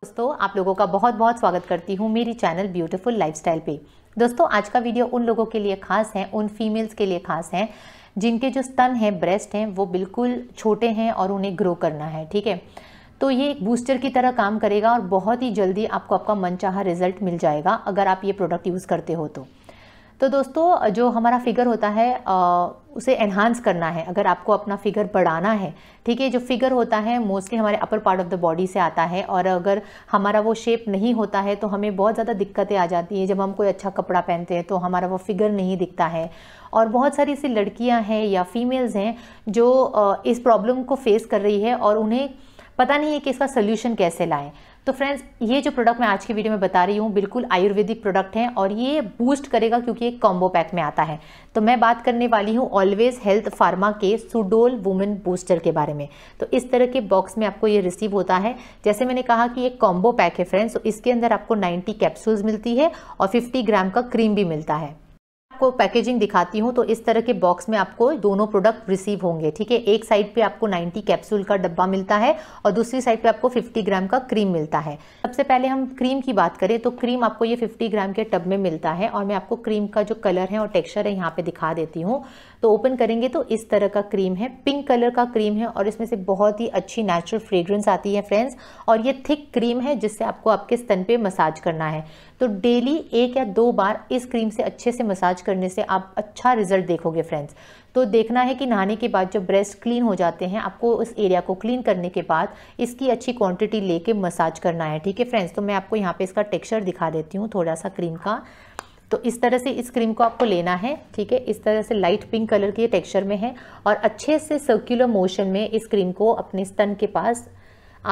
दोस्तों आप लोगों का बहुत बहुत स्वागत करती हूँ मेरी चैनल ब्यूटीफुल लाइफस्टाइल पे दोस्तों आज का वीडियो उन लोगों के लिए खास है उन फीमेल्स के लिए खास है जिनके जो स्तन हैं ब्रेस्ट हैं वो बिल्कुल छोटे हैं और उन्हें ग्रो करना है ठीक है तो ये एक बूस्टर की तरह काम करेगा और बहुत ही जल्दी आपको आपका मनचाहा रिजल्ट मिल जाएगा अगर आप ये प्रोडक्ट यूज़ करते हो तो तो दोस्तों जो हमारा फिगर होता है आ, उसे एनहांस करना है अगर आपको अपना फिगर बढ़ाना है ठीक है जो फिगर होता है मोस्टली हमारे upper part of the body से आता है और अगर हमारा वो शेप नहीं होता है तो हमें बहुत ज़्यादा दिक्कतें आ जाती हैं जब हम कोई अच्छा कपड़ा पहनते हैं तो हमारा वो फिगर नहीं दिखता है और बहुत सारी ऐसी लड़कियाँ हैं या फीमेल्स हैं जो इस प्रॉब्लम को फेस कर रही है और उन्हें पता नहीं है कि इसका सोल्यूशन कैसे लाएँ तो फ्रेंड्स ये जो प्रोडक्ट मैं आज की वीडियो में बता रही हूँ बिल्कुल आयुर्वेदिक प्रोडक्ट हैं और ये बूस्ट करेगा क्योंकि एक कॉम्बो पैक में आता है तो मैं बात करने वाली हूँ ऑलवेज हेल्थ फार्मा के सुडोल वुमेन बूस्टर के बारे में तो इस तरह के बॉक्स में आपको ये रिसीव होता है जैसे मैंने कहा कि एक कॉम्बो पैक है फ्रेंड्स तो इसके अंदर आपको नाइन्टी कैप्सूल्स मिलती है और फिफ्टी ग्राम का क्रीम भी मिलता है आपको पैकेजिंग दिखाती हूँ तो इस तरह के बॉक्स में आपको दोनों प्रोडक्ट रिसीव होंगे ठीक है एक साइड पे आपको 90 कैप्सूल का डब्बा मिलता है और दूसरी साइड पे आपको 50 ग्राम का क्रीम मिलता है सबसे पहले हम क्रीम की बात करें तो क्रीम आपको ये 50 ग्राम के टब में मिलता है और मैं आपको क्रीम का जो कलर है और टेक्स्चर है यहाँ पे दिखा देती हूँ तो ओपन करेंगे तो इस तरह का क्रीम है पिंक कलर का क्रीम है और इसमें से बहुत ही अच्छी नेचुरल फ्रेग्रेंस आती है फ्रेंड्स और ये थिक क्रीम है जिससे आपको आपके स्तन पे मसाज करना है तो डेली एक या दो बार इस क्रीम से अच्छे से मसाज करने से आप अच्छा रिजल्ट देखोगे फ्रेंड्स तो देखना है कि नहाने के बाद जब ब्रेस्ट क्लीन हो जाते हैं आपको उस एरिया को क्लीन करने के बाद इसकी अच्छी क्वांटिटी लेके मसाज करना है ठीक है फ्रेंड्स तो मैं आपको यहाँ पे इसका टेक्सचर दिखा देती हूँ थोड़ा सा क्रीम का तो इस तरह से इस क्रीम को आपको लेना है ठीक है इस तरह से लाइट पिंक कलर के टेक्सचर में है और अच्छे से सर्कुलर मोशन में इस क्रीम को अपने स्तन के पास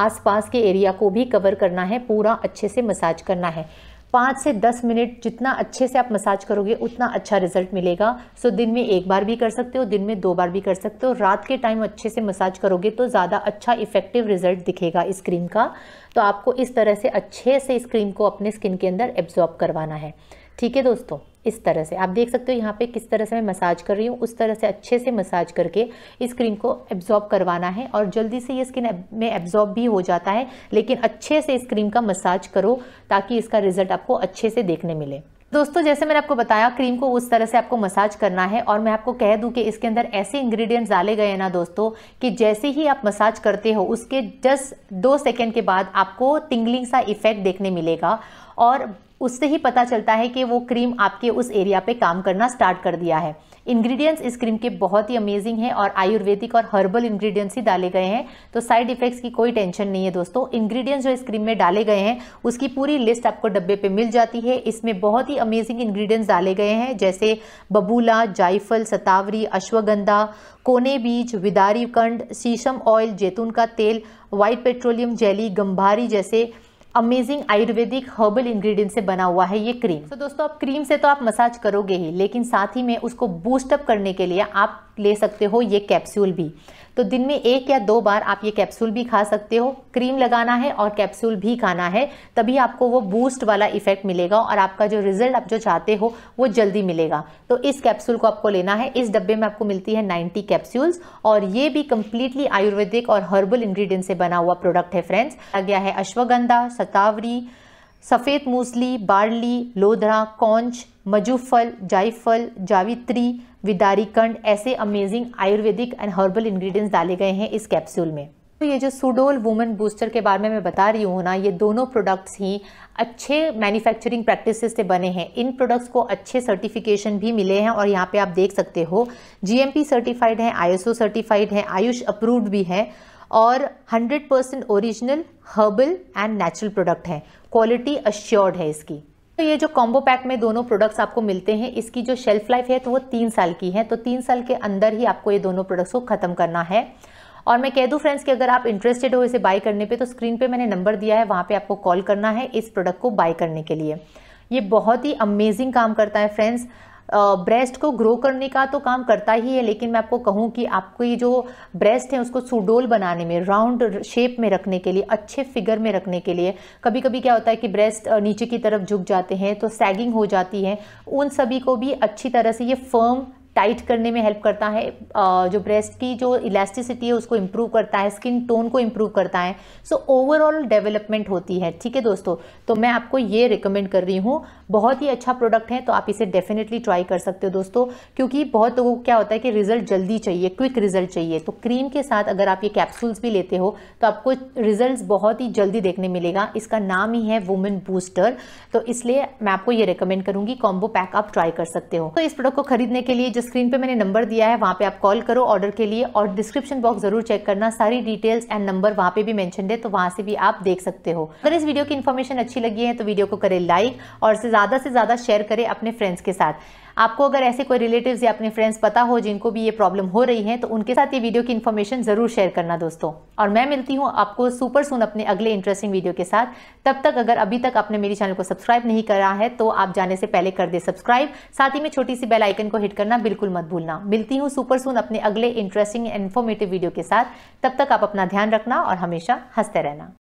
आसपास के एरिया को भी कवर करना है पूरा अच्छे से मसाज करना है पाँच से दस मिनट जितना अच्छे से आप मसाज करोगे उतना अच्छा रिजल्ट मिलेगा सो दिन में एक बार भी कर सकते हो दिन में दो बार भी कर सकते हो रात के टाइम अच्छे से मसाज करोगे तो ज़्यादा अच्छा इफेक्टिव रिजल्ट दिखेगा इस क्रीम का तो आपको इस तरह से अच्छे से इस क्रीम को अपने स्किन के अंदर एब्जॉर्ब करवाना है ठीक है दोस्तों इस तरह से आप देख सकते हो यहाँ पे किस तरह से मैं मसाज कर रही हूँ उस तरह से अच्छे से मसाज करके इस क्रीम को एब्जॉर्ब करवाना है और जल्दी से ये स्किन में एब्जॉर्ब भी हो जाता है लेकिन अच्छे से इस क्रीम का मसाज करो ताकि इसका रिजल्ट आपको अच्छे से देखने मिले दोस्तों जैसे मैंने आपको बताया क्रीम को उस तरह से आपको मसाज करना है और मैं आपको कह दूं कि इसके अंदर ऐसे इंग्रेडिएंट्स डाले गए हैं ना दोस्तों कि जैसे ही आप मसाज करते हो उसके जस्ट दो सेकेंड के बाद आपको टिंगलिंग सा इफेक्ट देखने मिलेगा और उससे ही पता चलता है कि वो क्रीम आपके उस एरिया पे काम करना स्टार्ट कर दिया है इंग्रेडिएंट्स इस क्रीम के बहुत ही अमेजिंग हैं और आयुर्वेदिक और हर्बल इंग्रेडिएंट्स ही डाले गए हैं तो साइड इफेक्ट्स की कोई टेंशन नहीं है दोस्तों इंग्रेडिएंट्स जो इस क्रीम में डाले गए हैं उसकी पूरी लिस्ट आपको डब्बे पे मिल जाती है इसमें बहुत ही अमेजिंग इंग्रेडिएंट्स डाले गए हैं जैसे बबूला जायफल सतावरी अश्वगंधा कोने बीज विदारी कंड शीशम ऑयल जैतून का तेल व्हाइट पेट्रोलियम जेली गंभारी जैसे अमेजिंग आयुर्वेदिक हर्बल इंग्रेडिएंट से बना हुआ है ये क्रीम तो दोस्तों आप क्रीम से तो आप मसाज करोगे ही लेकिन साथ ही में उसको बूस्टअप करने के लिए आप ले सकते हो ये कैप्सूल भी तो दिन में एक या दो बार आप ये कैप्सूल भी खा सकते हो क्रीम लगाना है और कैप्सूल भी खाना है तभी आपको वो बूस्ट वाला इफेक्ट मिलेगा और आपका जो रिजल्ट आप जो चाहते हो वो जल्दी मिलेगा तो इस कैप्सूल को आपको लेना है इस डब्बे में आपको मिलती है 90 कैप्सूल्स और ये भी कंप्लीटली आयुर्वेदिक और हर्बल इंग्रीडियंट से बना हुआ प्रोडक्ट है फ्रेंड्स आ गया है अश्वगंधा सतावरी सफ़ेद मूसली बार्ली लोधरा कौंच मजूफल जायफल जावित्री विदारीकंड ऐसे amazing Ayurvedic and herbal ingredients डाले गए हैं इस कैप्सूल में तो ये जो सुडोल वुमेन बूस्टर के बारे में मैं बता रही हूँ ना ये दोनों प्रोडक्ट्स ही अच्छे मैन्युफैक्चरिंग प्रैक्टिसेस से बने हैं इन प्रोडक्ट्स को अच्छे सर्टिफिकेशन भी मिले हैं और यहाँ पे आप देख सकते हो जीएमपी सर्टिफाइड है आईएसओ सर्टिफाइड है आयुष अप्रूव्ड भी है और 100 percent original herbal and natural product है क्वालिटी अश्योर्ड है इसकी तो ये जो कॉम्बो पैक में दोनों प्रोडक्ट्स आपको मिलते हैं इसकी जो शेल्फ लाइफ है तो वो तीन साल की है तो तीन साल के अंदर ही आपको ये दोनों प्रोडक्ट्स को ख़त्म करना है और मैं कह दूं फ्रेंड्स कि अगर आप इंटरेस्टेड हो इसे बाय करने पे तो स्क्रीन पे मैंने नंबर दिया है वहाँ पे आपको कॉल करना है इस प्रोडक्ट को बाय करने के लिए ये बहुत ही अमेजिंग काम करता है फ्रेंड्स ब्रेस्ट को ग्रो करने का तो काम करता ही है लेकिन मैं आपको कहूँ कि आपकी जो ब्रेस्ट है उसको सुडोल बनाने में राउंड शेप में रखने के लिए अच्छे फिगर में रखने के लिए कभी कभी क्या होता है कि ब्रेस्ट नीचे की तरफ झुक जाते हैं तो सैगिंग हो जाती है उन सभी को भी अच्छी तरह से ये फर्म टाइट करने में हेल्प करता है जो ब्रेस्ट की जो इलास्टिसिटी है उसको इम्प्रूव करता है स्किन टोन को इम्प्रूव करता है सो ओवरऑल डेवलपमेंट होती है ठीक है दोस्तों तो मैं आपको ये रिकमेंड कर रही हूँ बहुत ही अच्छा प्रोडक्ट है तो आप इसे डेफिनेटली ट्राई कर सकते हो दोस्तों क्योंकि बहुत लोगों को क्या होता है कि रिजल्ट जल्दी चाहिए क्विक रिजल्ट चाहिए तो क्रीम के साथ अगर आप ये कैप्सूल्स भी लेते हो तो आपको रिजल्ट बहुत ही जल्दी देखने मिलेगा इसका नाम ही है वुमेन बूस्टर तो इसलिए मैं आपको ये रिकमेंड करूँगी कॉम्बो पैक आप ट्राई कर सकते हो तो इस प्रोडक्ट को खरीदने के लिए जिस स्क्रीन पे मैंने नंबर दिया है वहाँ पे आप कॉल करो ऑर्डर के लिए और डिस्क्रिप्शन बॉक्स जरूर चेक करना सारी डिटेल्स एंड नंबर वहाँ पे भी मैंशन है तो वहाँ से भी आप देख सकते हो अगर इस वीडियो की इन्फॉर्मेशन अच्छी लगी है तो वीडियो को करें लाइक और ज़्यादा से ज़्यादा शेयर करें अपने फ्रेंड्स के साथ आपको अगर ऐसे कोई रिलेटिव या अपने फ्रेंड्स पता हो जिनको भी ये प्रॉब्लम हो रही है तो उनके साथ ये वीडियो की इन्फॉर्मेशन ज़रूर शेयर करना दोस्तों और मैं मिलती हूँ आपको सुपर सुन अपने अगले इंटरेस्टिंग वीडियो के साथ तब तक अगर अभी तक आपने मेरे चैनल को सब्सक्राइब नहीं करा है तो आप जाने से पहले कर दे सब्सक्राइब साथ ही में छोटी सी बेल आइकन को हिट करना बिल्कुल मत भूलना मिलती हूँ सुपर सुन अपने अगले इंटरेस्टिंग इन्फॉर्मेटिव वीडियो के साथ तब तक आप अपना ध्यान रखना और हमेशा हंसते रहना